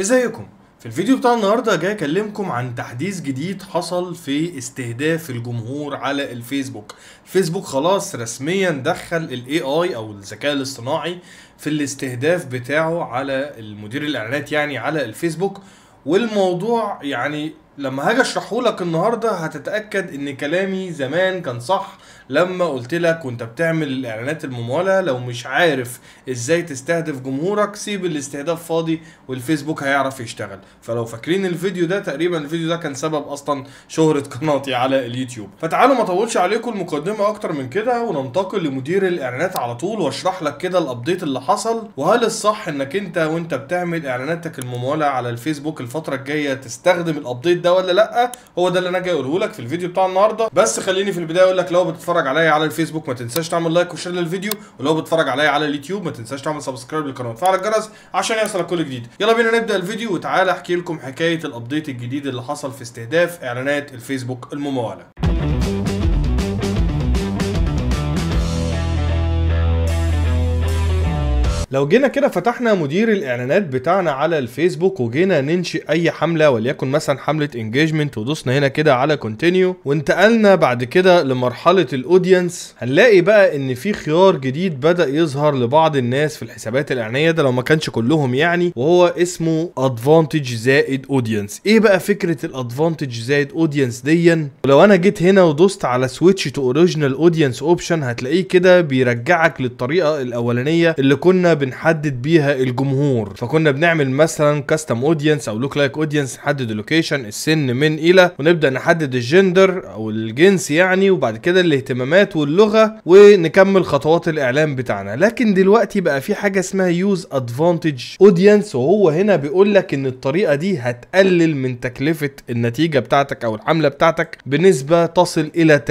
ازيكم في الفيديو بتاع النهارده جاي اكلمكم عن تحديث جديد حصل في استهداف الجمهور على الفيسبوك فيسبوك خلاص رسميا دخل الاي اي او الذكاء الاصطناعي في الاستهداف بتاعه على المدير الاعلانات يعني على الفيسبوك والموضوع يعني لما هاجي اشرحه لك النهارده هتتاكد ان كلامي زمان كان صح لما قلت لك وانت بتعمل الاعلانات المموله لو مش عارف ازاي تستهدف جمهورك سيب الاستهداف فاضي والفيسبوك هيعرف يشتغل فلو فاكرين الفيديو ده تقريبا الفيديو ده كان سبب اصلا شهره قناتي على اليوتيوب فتعالوا ما اطولش عليكم المقدمه اكتر من كده وننتقل لمدير الاعلانات على طول واشرح لك كده الابديت اللي حصل وهل الصح انك انت وانت بتعمل اعلاناتك المموله على الفيسبوك الفتره الجايه تستخدم الابديت ده ولا لا هو ده اللي انا جاي اقوله لك في الفيديو بتاع النهارده بس خليني في البدايه اقول لك لو بتتفرج عليا على الفيسبوك ما تنساش تعمل لايك وشير للفيديو ولو بتتفرج عليا على اليوتيوب ما تنساش تعمل سبسكرايب للقناه وتفعل الجرس عشان يوصلك كل جديد يلا بينا نبدا الفيديو وتعالى احكي لكم حكايه الابديت الجديد اللي حصل في استهداف اعلانات الفيسبوك المموله لو جينا كده فتحنا مدير الاعلانات بتاعنا على الفيسبوك وجينا ننشئ اي حمله وليكن مثلا حمله انجيجمنت ودوسنا هنا كده على كونتينيو وانتقلنا بعد كده لمرحله الاودينس هنلاقي بقى ان في خيار جديد بدا يظهر لبعض الناس في الحسابات الاعلانيه ده لو ما كانش كلهم يعني وهو اسمه ادفانتج زائد اودينس ايه بقى فكره الادفانتج زائد اودينس ديا ولو انا جيت هنا ودوست على سويتش تو اوريجينال اودينس اوبشن هتلاقيه كده بيرجعك للطريقه الاولانيه اللي كنا بنحدد بيها الجمهور فكنا بنعمل مثلا كاستم اودينس او لوك لايك اودينس نحدد اللوكيشن السن من الى ونبدا نحدد الجندر او الجنس يعني وبعد كده الاهتمامات واللغه ونكمل خطوات الاعلام بتاعنا لكن دلوقتي بقى في حاجه اسمها يوز ادفانتج اودينس وهو هنا بيقول لك ان الطريقه دي هتقلل من تكلفه النتيجه بتاعتك او الحمله بتاعتك بنسبه تصل الى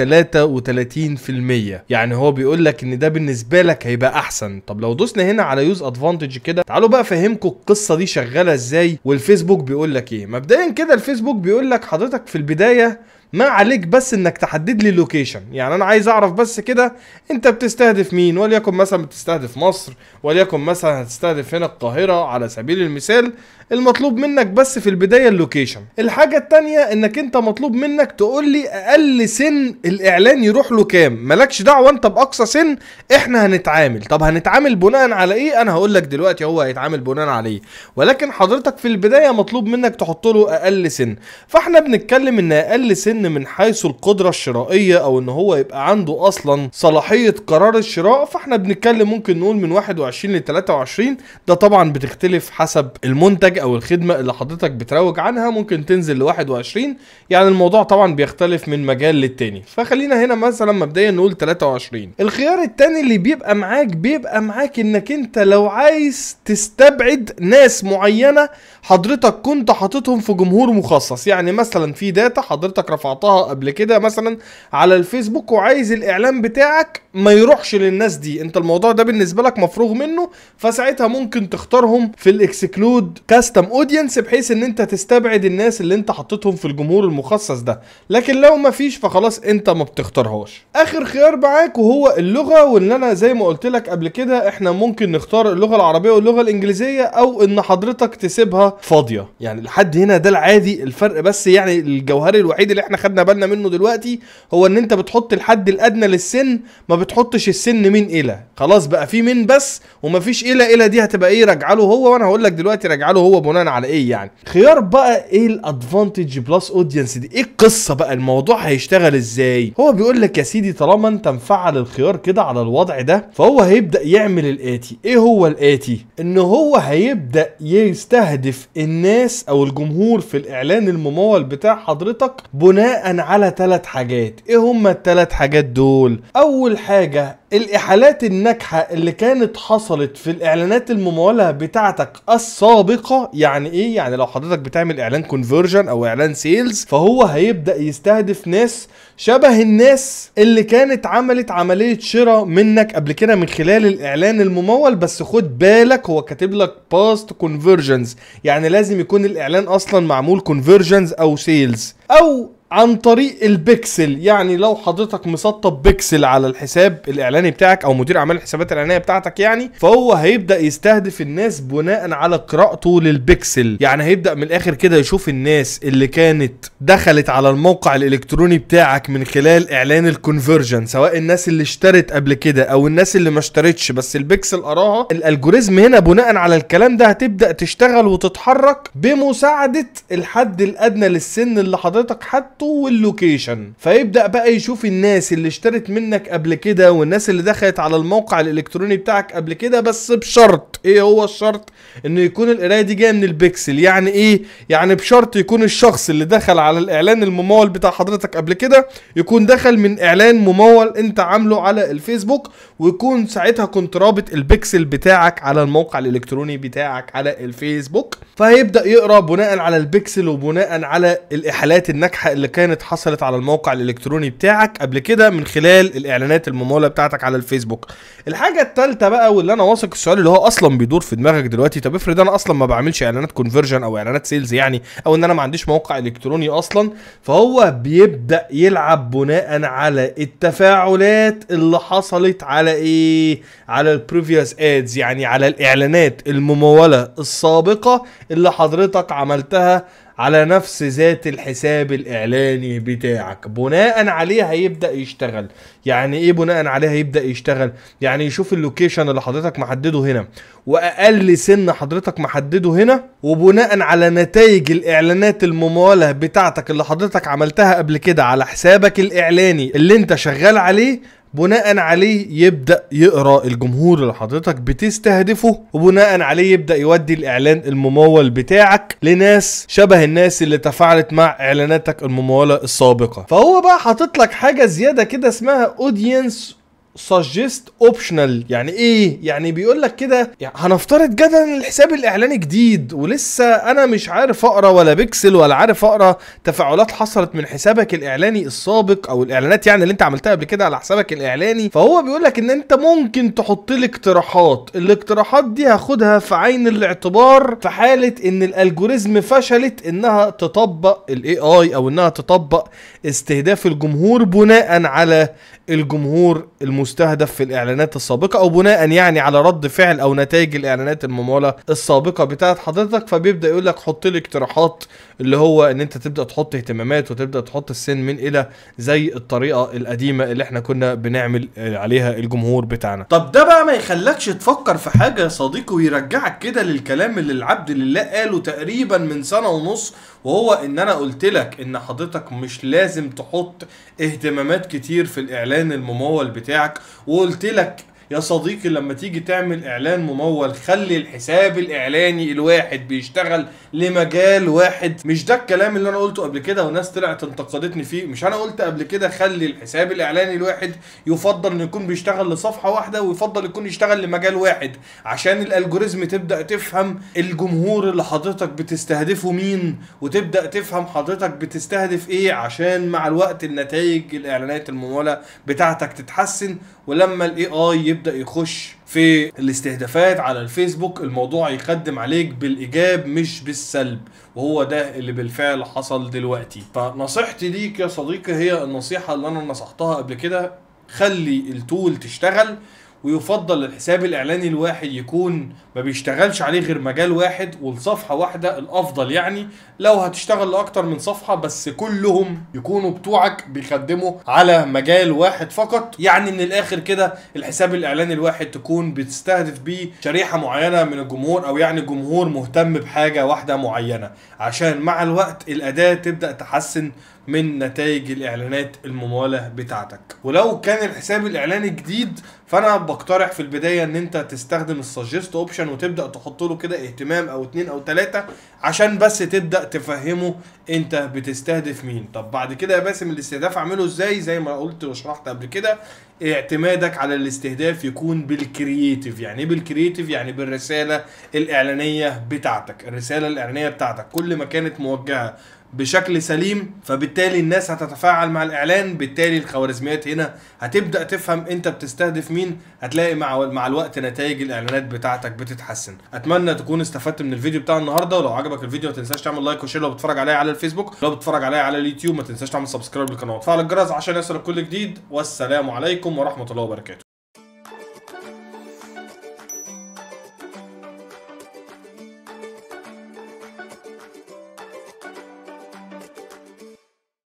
33% يعني هو بيقول لك ان ده بالنسبه لك هيبقى احسن طب لو دوسنا هنا على يوز ادفانتج كده تعالوا بقى افهمكم القصه دي شغاله ازاي والفيسبوك بيقول لك ايه مبدئيا كده الفيسبوك بيقول لك حضرتك في البدايه ما عليك بس انك تحدد لي اللوكيشن يعني انا عايز اعرف بس كده انت بتستهدف مين وليكن مثلا بتستهدف مصر وليكن مثلا هتستهدف هنا القاهره على سبيل المثال المطلوب منك بس في البدايه اللوكيشن الحاجه التانية انك انت مطلوب منك تقول لي اقل سن الاعلان يروح له كام مالكش دعوه انت باقصى سن احنا هنتعامل طب هنتعامل بناء على ايه انا هقول لك دلوقتي هو هيتعامل بناء على ايه ولكن حضرتك في البدايه مطلوب منك تحط له اقل سن فاحنا بنتكلم ان اقل سن لان من حيث القدره الشرائيه او ان هو يبقى عنده اصلا صلاحيه قرار الشراء فاحنا بنتكلم ممكن نقول من 21 ل 23 ده طبعا بتختلف حسب المنتج او الخدمه اللي حضرتك بتروج عنها ممكن تنزل ل 21 يعني الموضوع طبعا بيختلف من مجال للتاني فخلينا هنا مثلا مبدئيا نقول 23 الخيار التاني اللي بيبقى معاك بيبقى معاك انك انت لو عايز تستبعد ناس معينه حضرتك كنت حاططهم في جمهور مخصص يعني مثلا في داتا حضرتك رفع رفعتها قبل كده مثلا على الفيسبوك وعايز الاعلان بتاعك ما يروحش للناس دي انت الموضوع ده بالنسبه لك مفروغ منه فساعتها ممكن تختارهم في الاكسكلود كاستم اودينس بحيث ان انت تستبعد الناس اللي انت حطيتهم في الجمهور المخصص ده لكن لو ما فيش فخلاص انت ما بتختارهاش اخر خيار معاك وهو اللغه واللي انا زي ما قلت لك قبل كده احنا ممكن نختار اللغه العربيه واللغه الانجليزيه او ان حضرتك تسيبها فاضيه يعني لحد هنا ده العادي الفرق بس يعني الجوهري الوحيد اللي احنا احنا خدنا بالنا منه دلوقتي هو ان انت بتحط الحد الادنى للسن ما بتحطش السن من الى خلاص بقى في من بس ومفيش الى الى دي هتبقى ايه راجعه له هو وانا هقول لك دلوقتي راجعه له هو بناء على ايه يعني خيار بقى ايه الادفانتج بلس اودينس دي ايه القصه بقى الموضوع هيشتغل ازاي هو بيقول لك يا سيدي طالما انت مفعل الخيار كده على الوضع ده فهو هيبدا يعمل الاتي ايه هو الاتي ان هو هيبدا يستهدف الناس او الجمهور في الاعلان الممول بتاع حضرتك بناء بناء على ثلاث حاجات ايه هما الثلاث حاجات دول اول حاجه الاحالات الناجحه اللي كانت حصلت في الاعلانات المموله بتاعتك السابقه يعني ايه يعني لو حضرتك بتعمل اعلان كونفيرجن او اعلان سيلز فهو هيبدا يستهدف ناس شبه الناس اللي كانت عملت عمليه شراء منك قبل كده من خلال الاعلان الممول بس خد بالك هو كاتب لك باست كونفيرجنز يعني لازم يكون الاعلان اصلا معمول كونفيرجنز او سيلز او عن طريق البكسل يعني لو حضرتك مسطب بكسل على الحساب الاعلاني بتاعك او مدير اعمال الحسابات الاعلانيه بتاعتك يعني فهو هيبدا يستهدف الناس بناء على قراءته للبكسل يعني هيبدا من الاخر كده يشوف الناس اللي كانت دخلت على الموقع الالكتروني بتاعك من خلال اعلان الكونفرجن سواء الناس اللي اشترت قبل كده او الناس اللي ما اشترتش بس البكسل قراها الالجوريزم هنا بناء على الكلام ده هتبدا تشتغل وتتحرك بمساعده الحد الادنى للسن اللي حضرتك حاطه الخط واللوكيشن فيبدا بقى يشوف الناس اللي اشترت منك قبل كده والناس اللي دخلت على الموقع الالكتروني بتاعك قبل كده بس بشرط ايه هو الشرط انه يكون القرايه دي جايه من البكسل يعني ايه يعني بشرط يكون الشخص اللي دخل على الاعلان الممول بتاع حضرتك قبل كده يكون دخل من اعلان ممول انت عامله على الفيسبوك ويكون ساعتها كنت رابط البكسل بتاعك على الموقع الالكتروني بتاعك على الفيسبوك فهيبدا يقرا بناء على البكسل وبناء على الاحالات الناجحه اللي كانت حصلت على الموقع الالكتروني بتاعك قبل كده من خلال الاعلانات المموله بتاعتك على الفيسبوك الحاجه الثالثه بقى واللي انا واثق السؤال اللي هو اصلا بيدور في دماغك دلوقتي طب افرض انا اصلا ما بعملش اعلانات كونفرجن او اعلانات سيلز يعني او ان انا ما عنديش موقع الكتروني اصلا فهو بيبدا يلعب بناء على التفاعلات اللي حصلت على ايه على البريفيوس ادز يعني على الاعلانات المموله السابقه اللي حضرتك عملتها على نفس ذات الحساب الاعلاني بتاعك بناء عليه هيبدا يشتغل يعني ايه بناء عليه هيبدا يشتغل يعني يشوف اللوكيشن اللي حضرتك محدده هنا واقل سن حضرتك محدده هنا وبناء على نتائج الاعلانات المموله بتاعتك اللي حضرتك عملتها قبل كده على حسابك الاعلاني اللي انت شغال عليه بناء عليه يبدا يقرا الجمهور اللي حضرتك بتستهدفه وبناء عليه يبدا يودي الاعلان الممول بتاعك لناس شبه الناس اللي تفاعلت مع اعلاناتك المموله السابقه فهو بقى حاطط لك حاجه زياده كده اسمها اودينس suggest optional يعني ايه يعني بيقول لك كده يعني هنفترض جدلا الحساب الاعلاني جديد ولسه انا مش عارف اقرا ولا بيكسل ولا عارف اقرا تفاعلات حصلت من حسابك الاعلاني السابق او الاعلانات يعني اللي انت عملتها قبل كده على حسابك الاعلاني فهو بيقول لك ان انت ممكن تحط لي اقتراحات الاقتراحات دي هاخدها في عين الاعتبار في حاله ان الالجوريزم فشلت انها تطبق الاي اي او انها تطبق استهداف الجمهور بناء على الجمهور المستهدف في الاعلانات السابقه او بناء يعني على رد فعل او نتائج الاعلانات المموله السابقه بتاعه حضرتك فبيبدا يقول لك حط لي اقتراحات اللي هو ان انت تبدا تحط اهتمامات وتبدا تحط السن من الى زي الطريقه القديمه اللي احنا كنا بنعمل عليها الجمهور بتاعنا طب ده بقى ما يخلكش تفكر في حاجه يا صديقي ويرجعك كده للكلام اللي العبد لله قاله تقريبا من سنه ونص وهو ان انا قلت لك ان حضرتك مش لازم تحط اهتمامات كتير في الاعلان الممول بتاعك وقلت لك يا صديقي لما تيجي تعمل اعلان ممول خلي الحساب الاعلاني الواحد بيشتغل لمجال واحد مش ده الكلام اللي انا قلته قبل كده وناس طلعت انتقدتني فيه مش انا قلت قبل كده خلي الحساب الاعلاني الواحد يفضل انه يكون بيشتغل لصفحه واحده ويفضل يكون يشتغل لمجال واحد عشان الالجوريزم تبدا تفهم الجمهور اللي حضرتك بتستهدفه مين وتبدا تفهم حضرتك بتستهدف ايه عشان مع الوقت النتائج الاعلانات المموله بتاعتك تتحسن ولما الاي اي يبدا يخش في الاستهدافات على الفيسبوك الموضوع يقدم عليك بالايجاب مش بالسلب وهو ده اللي بالفعل حصل دلوقتي فنصيحتي ليك يا صديقي هي النصيحه اللي انا نصحتها قبل كده خلي التول تشتغل ويفضل الحساب الاعلاني الواحد يكون ما بيشتغلش عليه غير مجال واحد والصفحه واحده الافضل يعني لو هتشتغل لاكتر من صفحه بس كلهم يكونوا بتوعك بيخدموا على مجال واحد فقط يعني من الاخر كده الحساب الاعلاني الواحد تكون بتستهدف بيه شريحه معينه من الجمهور او يعني جمهور مهتم بحاجه واحده معينه عشان مع الوقت الاداه تبدا تحسن من نتائج الاعلانات المموله بتاعتك ولو كان الحساب الاعلاني جديد فانا بقترح في البدايه ان انت تستخدم السجست اوبشن وتبدا تحط له كده اهتمام او اتنين او تلاته عشان بس تبدا تفهمه انت بتستهدف مين طب بعد كده يا باسم الاستهداف اعمله ازاي زي ما قلت وشرحت قبل كده اعتمادك على الاستهداف يكون بالكرييتيف يعني ايه بالكرييتيف يعني بالرساله الاعلانيه بتاعتك الرساله الاعلانيه بتاعتك كل ما كانت موجهه بشكل سليم فبالتالي الناس هتتفاعل مع الاعلان بالتالي الخوارزميات هنا هتبدا تفهم انت بتستهدف مين هتلاقي مع مع الوقت نتائج الاعلانات بتاعتك بتتحسن اتمنى تكون استفدت من الفيديو بتاع النهارده ولو عجبك الفيديو ما تنساش تعمل لايك وشير لو بتتفرج عليا على الفيسبوك لو بتتفرج عليا على اليوتيوب ما تنساش تعمل سبسكرايب للقناه وتفعل الجرس عشان يصلك كل جديد والسلام عليكم ورحمه الله وبركاته